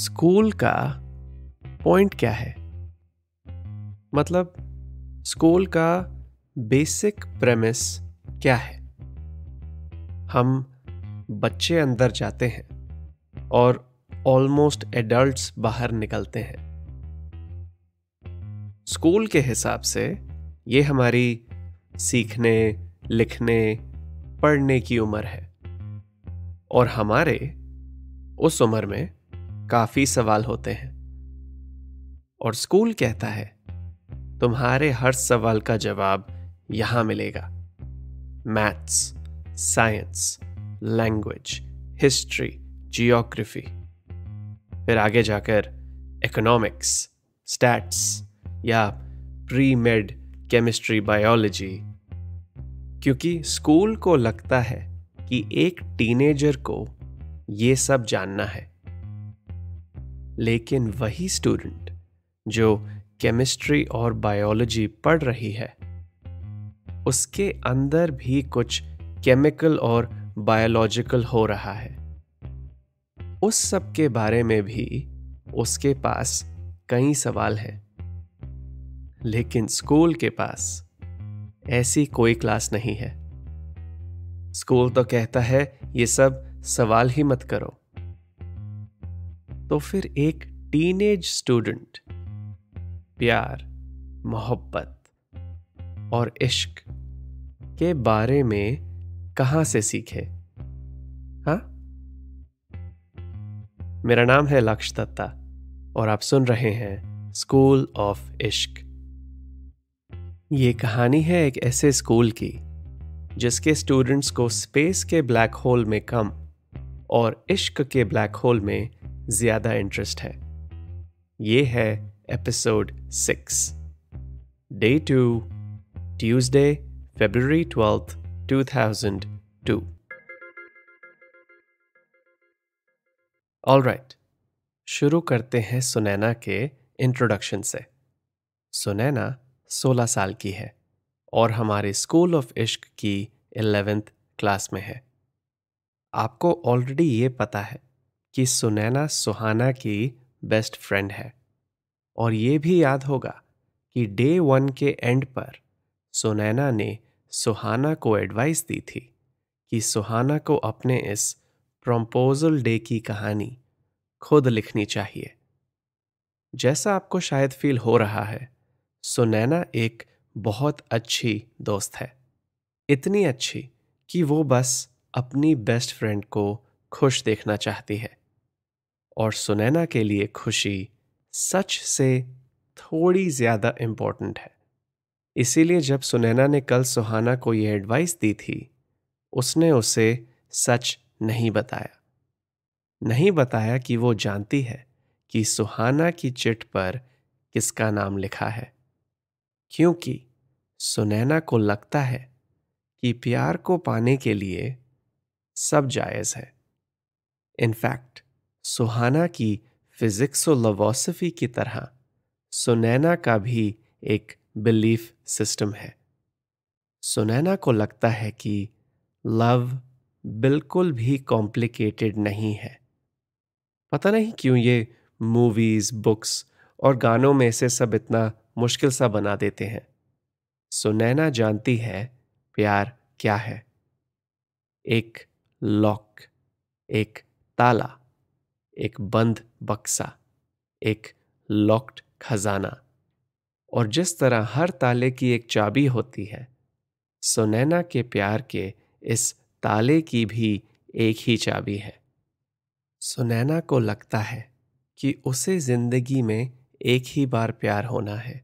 School का point क्या है मतलब स्कूल का बेसिक प्रेमिस क्या है हम बच्चे अंदर जाते हैं और ऑलमोस्ट एडल्ट्स बाहर निकलते हैं स्कूल के हिसाब से ये हमारी सीखने लिखने पढ़ने की उम्र है और हमारे उस उम्र में काफी सवाल होते हैं और स्कूल कहता है तुम्हारे हर सवाल का जवाब यहां मिलेगा maths science language history geography फिर आगे जाकर इकोनॉमिक्स स्टैट्स या प्री मेड केमिस्ट्री बायोलॉजी क्योंकि स्कूल को लगता है कि एक टीनेजर को ये सब जानना है लेकिन वही स्टूडेंट जो केमिस्ट्री और बायोलॉजी पढ़ रही है उसके अंदर भी कुछ केमिकल और बायोलॉजिकल हो रहा है उस सब के बारे में भी उसके पास कई सवाल हैं लेकिन स्कूल के पास ऐसी कोई क्लास नहीं है स्कूल तो कहता है ये सब सवाल ही मत करो तो फिर एक टीनेज स्टूडेंट प्यार मोहब्बत और इश्क के बारे में कहां से सीखे हा मेरा नाम है लक्ष दत्ता और आप सुन रहे हैं स्कूल ऑफ इश्क ये कहानी है एक ऐसे स्कूल की जिसके स्टूडेंट्स को स्पेस के ब्लैक होल में कम और इश्क के ब्लैक होल में ज़्यादा इंटरेस्ट है ये है episode six day two Tuesday February twelfth two thousand two all right शुरू करते हैं सुनैना के इंट्रोडक्शन से सुनैना सोलह साल की है और हमारे स्कूल ऑफ इश्क की इलेवेंथ क्लास में है आपको ऑलरेडी ये पता है कि सुनैना सुहाना की बेस्ट फ्रेंड है और ये भी याद होगा कि डे वन के एंड पर सुनैना ने सुहाना को एडवाइस दी थी कि सुहाना को अपने इस प्रम्पोजल डे की कहानी खुद लिखनी चाहिए जैसा आपको शायद फील हो रहा है सुनैना एक बहुत अच्छी दोस्त है इतनी अच्छी कि वो बस अपनी बेस्ट फ्रेंड को खुश देखना चाहती है और सुनैना के लिए खुशी सच से थोड़ी ज़्यादा इम्पोर्टेंट है इसीलिए जब सुनैना ने कल सुहाना को यह एडवाइस दी थी उसने उसे सच नहीं बताया नहीं बताया कि वो जानती है कि सुहाना की चिट पर किसका नाम लिखा है क्योंकि सुनैना को लगता है कि प्यार को पाने के लिए सब जायज़ है इनफैक्ट सुहाना की फिज़िक्स लवोसफी की तरह सुनैना का भी एक बिलीफ सिस्टम है सुनैना को लगता है कि लव बिल्कुल भी कॉम्प्लिकेटेड नहीं है पता नहीं क्यों ये मूवीज़ बुक्स और गानों में से सब इतना मुश्किल सा बना देते हैं सुनैना जानती है प्यार क्या है एक लॉक एक ताला एक बंद बक्सा एक लॉक्ड खजाना और जिस तरह हर ताले की एक चाबी होती है सुनैना के प्यार के इस ताले की भी एक ही चाबी है सुनैना को लगता है कि उसे जिंदगी में एक ही बार प्यार होना है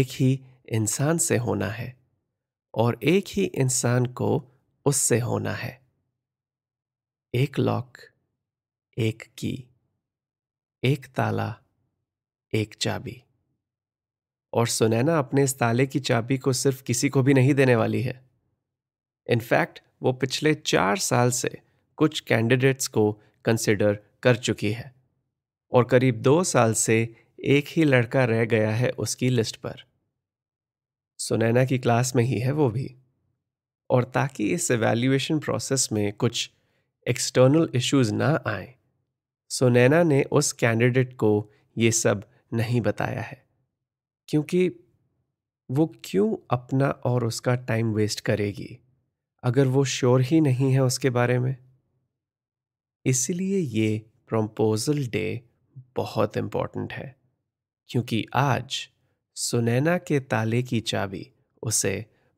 एक ही इंसान से होना है और एक ही इंसान को उससे होना है एक लॉक एक की एक ताला एक चाबी और सुनैना अपने इस ताले की चाबी को सिर्फ किसी को भी नहीं देने वाली है इनफैक्ट वो पिछले चार साल से कुछ कैंडिडेट्स को कंसिडर कर चुकी है और करीब दो साल से एक ही लड़का रह गया है उसकी लिस्ट पर सुनैना की क्लास में ही है वो भी और ताकि इस एवेल्यूएशन प्रोसेस में कुछ एक्सटर्नल इश्यूज ना आए सुनैना ने उस कैंडिडेट को ये सब नहीं बताया है क्योंकि वो क्यों अपना और उसका टाइम वेस्ट करेगी अगर वो श्योर ही नहीं है उसके बारे में इसलिए ये प्रम्पोजल डे बहुत इम्पॉर्टेंट है क्योंकि आज सुनैना के ताले की चाबी उसे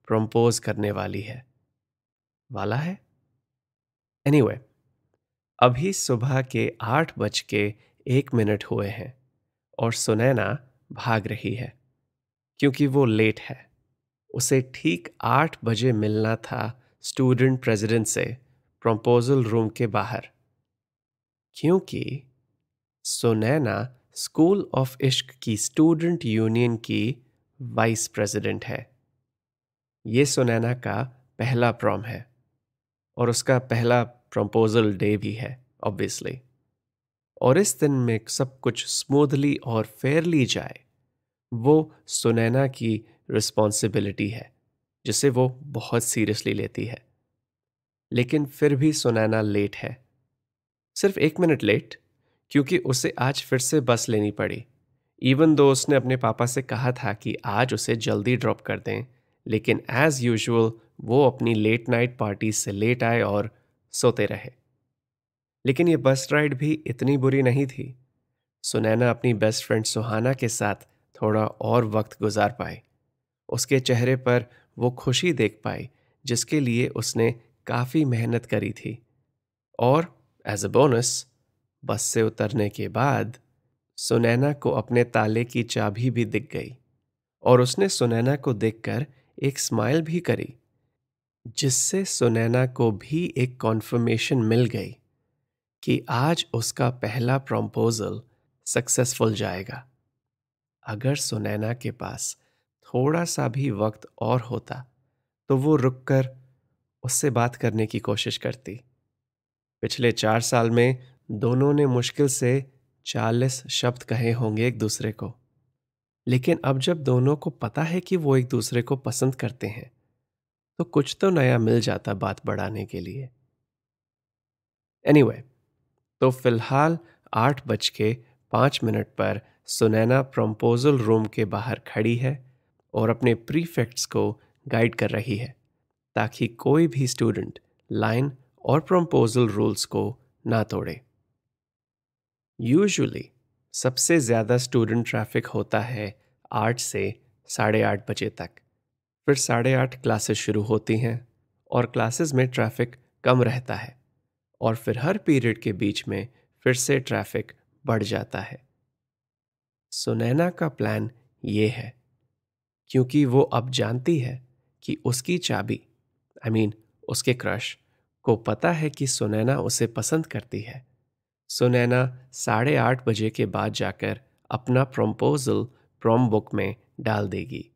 प्रम्पोज करने वाली है वाला है एनीवे anyway, अभी सुबह के आठ बज के एक मिनट हुए हैं और सुनैना भाग रही है क्योंकि वो लेट है उसे ठीक आठ बजे मिलना था स्टूडेंट प्रेसिडेंट से प्रपोजल रूम के बाहर क्योंकि सुनैना स्कूल ऑफ इश्क की स्टूडेंट यूनियन की वाइस प्रेसिडेंट है ये सुनैना का पहला प्रॉम है और उसका पहला प्रम्पोजल डे भी है ऑब्वियसली और इस दिन में सब कुछ स्मूथली और फेयरली जाए वो सुनैना की रिस्पॉन्सिबिलिटी है जिसे वो बहुत सीरियसली लेती है लेकिन फिर भी सुनैना लेट है सिर्फ एक मिनट लेट क्योंकि उसे आज फिर से बस लेनी पड़ी इवन दो उसने अपने पापा से कहा था कि आज उसे जल्दी ड्रॉप कर दें लेकिन एज़ यूजुअल वो अपनी लेट नाइट पार्टी से लेट आए और सोते रहे लेकिन ये बस राइड भी इतनी बुरी नहीं थी सुनैना अपनी बेस्ट फ्रेंड सुहाना के साथ थोड़ा और वक्त गुजार पाए उसके चेहरे पर वो खुशी देख पाई जिसके लिए उसने काफ़ी मेहनत करी थी और एज अ बोनस बस से उतरने के बाद सुनैना को अपने ताले की चाबी भी दिख गई और उसने सुनैना को देखकर एक स्माइल भी करी जिससे सुनैना को भी एक कॉन्फर्मेशन मिल गई कि आज उसका पहला प्रम्पोजल सक्सेसफुल जाएगा अगर सुनैना के पास थोड़ा सा भी वक्त और होता तो वो रुककर उससे बात करने की कोशिश करती पिछले चार साल में दोनों ने मुश्किल से चालीस शब्द कहे होंगे एक दूसरे को लेकिन अब जब दोनों को पता है कि वो एक दूसरे को पसंद करते हैं तो कुछ तो नया मिल जाता बात बढ़ाने के लिए एनीवे anyway, तो फिलहाल आठ बज के पांच मिनट पर सुनैना प्रम्पोजल रूम के बाहर खड़ी है और अपने प्रीफेक्ट्स को गाइड कर रही है ताकि कोई भी स्टूडेंट लाइन और प्रम्पोजल रूल्स को ना तोड़े यूजुअली सबसे ज़्यादा स्टूडेंट ट्रैफिक होता है आठ से साढ़े आठ बजे तक फिर साढ़े आठ क्लासेस शुरू होती हैं और क्लासेस में ट्रैफिक कम रहता है और फिर हर पीरियड के बीच में फिर से ट्रैफिक बढ़ जाता है सुनैना का प्लान ये है क्योंकि वो अब जानती है कि उसकी चाबी आई I मीन mean, उसके क्रश को पता है कि सुनैना उसे पसंद करती है सुनैना साढ़े आठ बजे के बाद जाकर अपना प्रम्पोजल प्रोम बुक में डाल देगी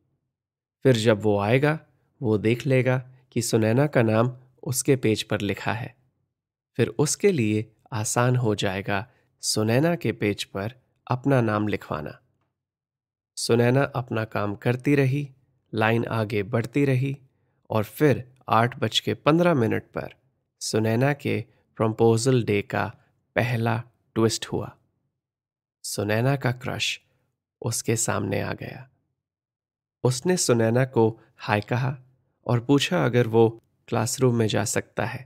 फिर जब वो आएगा वो देख लेगा कि सुनैना का नाम उसके पेज पर लिखा है फिर उसके लिए आसान हो जाएगा सुनैना के पेज पर अपना नाम लिखवाना सुनैना अपना काम करती रही लाइन आगे बढ़ती रही और फिर आठ बज के पंद्रह मिनट पर सुनैना के प्रपोजल डे का पहला ट्विस्ट हुआ सुनैना का क्रश उसके सामने आ गया उसने सुनैना को हाय कहा और पूछा अगर वो क्लासरूम में जा सकता है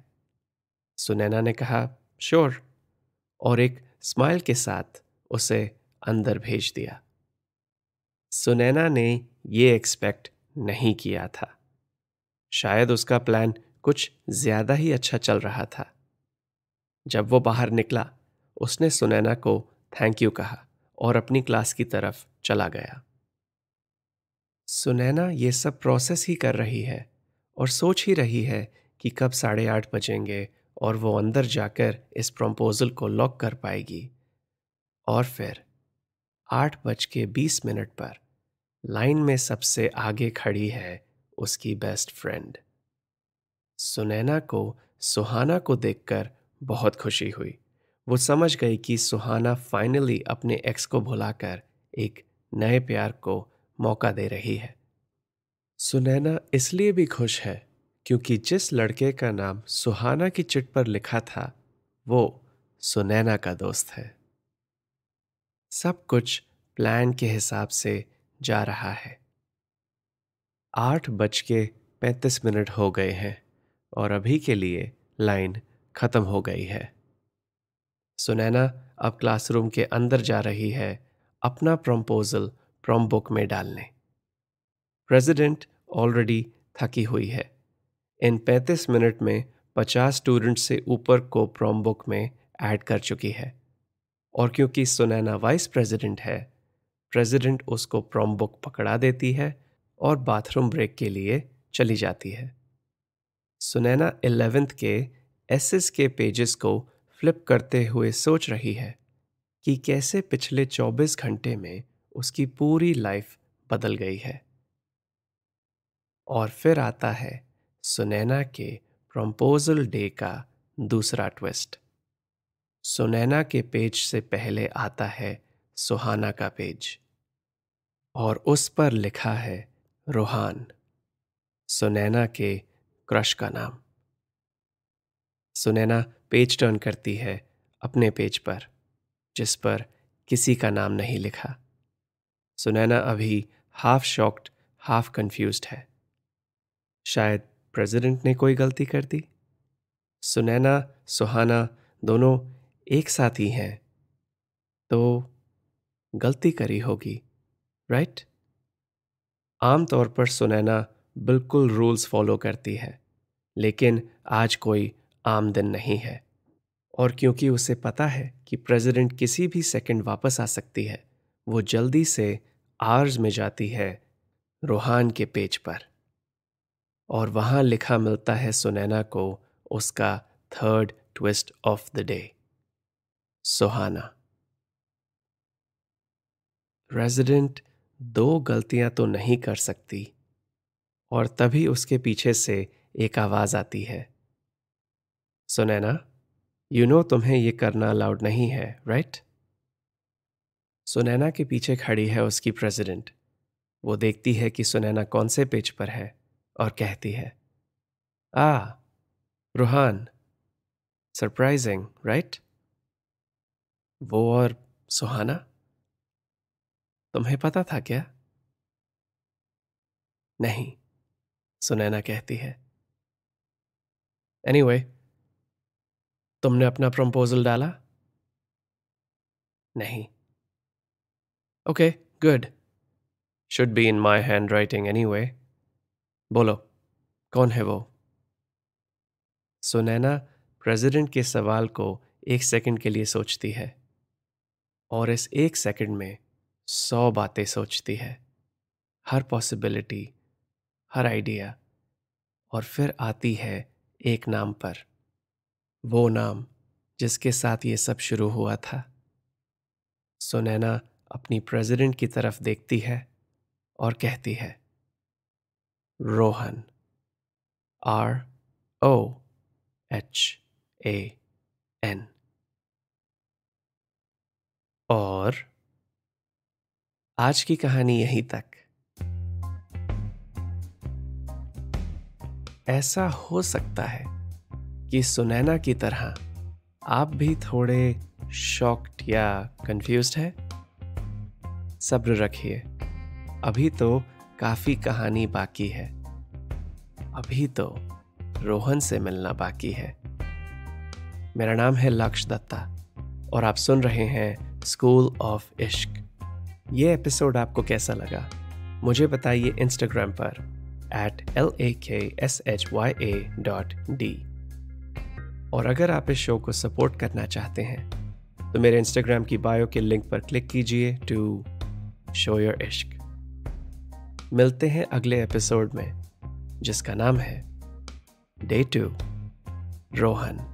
सुनैना ने कहा श्योर और एक स्माइल के साथ उसे अंदर भेज दिया सुनैना ने ये एक्सपेक्ट नहीं किया था शायद उसका प्लान कुछ ज़्यादा ही अच्छा चल रहा था जब वो बाहर निकला उसने सुनैना को थैंक यू कहा और अपनी क्लास की तरफ चला गया सुनैना ये सब प्रोसेस ही कर रही है और सोच ही रही है कि कब साढ़े आठ बजेंगे और वो अंदर जाकर इस प्रपोजल को लॉक कर पाएगी और फिर आठ बज के बीस मिनट पर लाइन में सबसे आगे खड़ी है उसकी बेस्ट फ्रेंड सुनैना को सुहाना को देखकर बहुत खुशी हुई वो समझ गई कि सुहाना फाइनली अपने एक्स को भुलाकर एक नए प्यार को मौका दे रही है सुनैना इसलिए भी खुश है क्योंकि जिस लड़के का नाम सुहाना की चिट पर लिखा था वो सुनैना का दोस्त है सब कुछ प्लान के हिसाब से जा रहा है आठ बज के पैंतीस मिनट हो गए हैं और अभी के लिए लाइन ख़त्म हो गई है सुनैना अब क्लासरूम के अंदर जा रही है अपना प्रम्पोजल प्रॉम बुक में डाल लें प्रेसिडेंट ऑलरेडी थकी हुई है इन 35 मिनट में 50 स्टूडेंट से ऊपर को प्रॉम बुक में ऐड कर चुकी है और क्योंकि सुनैना वाइस प्रेसिडेंट है प्रेसिडेंट उसको प्रॉम बुक पकड़ा देती है और बाथरूम ब्रेक के लिए चली जाती है सुनैना एलेवेंथ के एस के पेजेस को फ्लिप करते हुए सोच रही है कि कैसे पिछले 24 घंटे में उसकी पूरी लाइफ बदल गई है और फिर आता है सुनैना के प्रम्पोजल डे का दूसरा ट्विस्ट सुनैना के पेज से पहले आता है सुहाना का पेज और उस पर लिखा है रोहान सुनैना के क्रश का नाम सुनैना पेज टर्न करती है अपने पेज पर जिस पर किसी का नाम नहीं लिखा सुनैना अभी हाफ शॉक्ड हाफ कंफ्यूज है शायद प्रेसिडेंट ने कोई गलती कर दी सुनैना सुहाना दोनों एक साथ ही हैं तो गलती करी होगी राइट आमतौर पर सुनैना बिल्कुल रूल्स फॉलो करती है लेकिन आज कोई आम दिन नहीं है और क्योंकि उसे पता है कि प्रेसिडेंट किसी भी सेकंड वापस आ सकती है वो जल्दी से आर्ज में जाती है रोहान के पेज पर और वहां लिखा मिलता है सुनैना को उसका third twist of the day Suhana resident दो गलतियां तो नहीं कर सकती और तभी उसके पीछे से एक आवाज़ आती है सुनैना यू नो तुम्हें ये करना अलाउड नहीं है राइट right? सुनैना के पीछे खड़ी है उसकी प्रेसिडेंट वो देखती है कि सुनैना कौन से पेज पर है और कहती है आ रूहान सरप्राइजिंग राइट वो और सुहाना तुम्हें पता था क्या नहीं सुनैना कहती है एनीवे anyway, तुमने अपना प्रपोजल डाला नहीं okay good should be in my handwriting anyway बोलो कौन है वो सुनैना प्रेसिडेंट के सवाल को एक सेकंड के लिए सोचती है और इस एक सेकंड में सौ बातें सोचती है हर पॉसिबिलिटी हर आइडिया और फिर आती है एक नाम पर वो नाम जिसके साथ ये सब शुरू हुआ था सुनैना अपनी प्रेसिडेंट की तरफ देखती है और कहती है Rohan R O H A N और आज की कहानी यहीं तक ऐसा हो सकता है कि सुनैना की तरह आप भी थोड़े शॉक्ड या कंफ्यूज्ड हैं सब्र रखिए अभी तो काफ़ी कहानी बाकी है अभी तो रोहन से मिलना बाकी है मेरा नाम है लक्ष दत्ता और आप सुन रहे हैं स्कूल ऑफ इश्क ये एपिसोड आपको कैसा लगा मुझे बताइए इंस्टाग्राम पर eight L A K S H Y A dot D और अगर आप इस शो को सपोर्ट करना चाहते हैं तो मेरे इंस्टाग्राम की बायो के लिंक पर क्लिक कीजिए टू शो योर इश्क मिलते हैं अगले एपिसोड में जिसका नाम है डे टू रोहन